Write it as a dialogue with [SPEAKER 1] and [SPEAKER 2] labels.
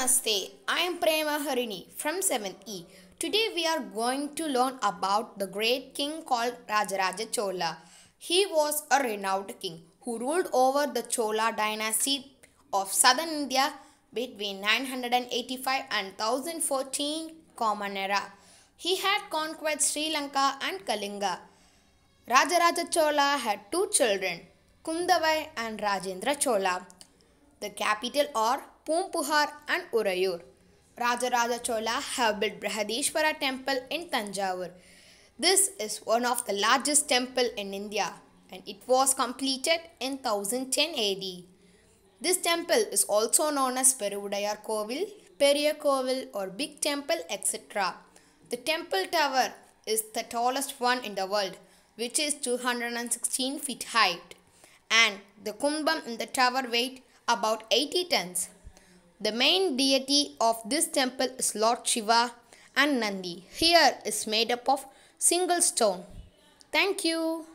[SPEAKER 1] Namaste, I am Prema Harini from 7th E. Today we are going to learn about the great king called Rajaraja Chola. He was a renowned king who ruled over the Chola dynasty of southern India between 985 and 1014 Common Era. He had conquered Sri Lanka and Kalinga. Rajaraja Chola had two children, Kundavai and Rajendra Chola the capital are Pumpuhar and Urayur. Rajaraja Chola have built Brihadishwara temple in Tanjavur. This is one of the largest temple in India and it was completed in 1010 AD. This temple is also known as Peruvudayar Kovil, Periya Kovil or Big Temple etc. The temple tower is the tallest one in the world which is 216 feet height and the kumbam in the tower weight about 80 tons. The main deity of this temple is Lord Shiva and Nandi. Here is made up of single stone. Thank you.